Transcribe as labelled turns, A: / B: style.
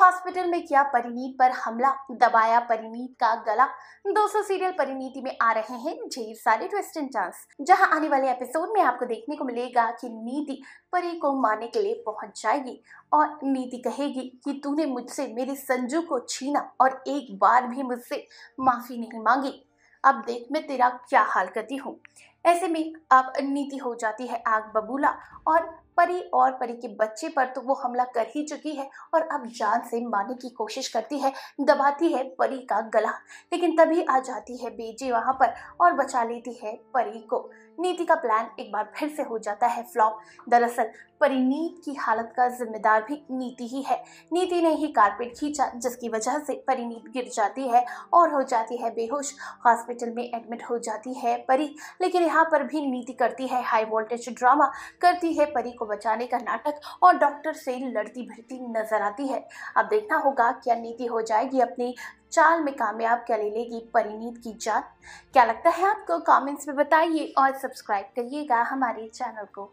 A: hospital में किया परिणीत पर हमला दबाया परिणीत का गला 200 सीरियल परिणीति में आ रहे हैं ढेर सारे ट्विस्ट एंड चांस जहां आने वाले एपिसोड में आपको देखने को मिलेगा कि नीति परी को मारने के लिए पहुंच जाएगी और नीति कहेगी कि तूने मुझसे मेरे संजू को छीना और एक बार भी मुझसे माफी नहीं मांगी अब देख मैं तेरा क्या हाल करती हूँ ऐसे में अब नीति हो जाती है आग बबूला और परी और परी के बच्चे पर तो वो हमला कर ही चुकी है और अब जान से मारने की कोशिश करती है दबाती है परी का गला लेकिन तभी आ जाती है बेजी वहां पर और बचा लेती है परी को नीति का प्लान एक बार फिर से हो जाता है फ्लॉप दरअसल परिनीत की हालत का जिम्मेदार भी नीति ही है नीति ने ही कारपेट खींचा जिसकी वजह से परिनीत गिर जाती है और हो जाती है बेहोश हॉस्पिटल में एडमिट हो जाती है परी लेकिन यहाँ पर भी नीति करती है हाई वोल्टेज ड्रामा करती है परी को बचाने का नाटक और डॉक्टर से लड़ती भरती नजर आती है अब देखना होगा क्या नीति हो जाएगी अपनी चाल में कामयाब क्या ले लेगी परिणीत की जात क्या लगता है आपको कमेंट्स में बताइए और सब्सक्राइब करिएगा हमारे चैनल को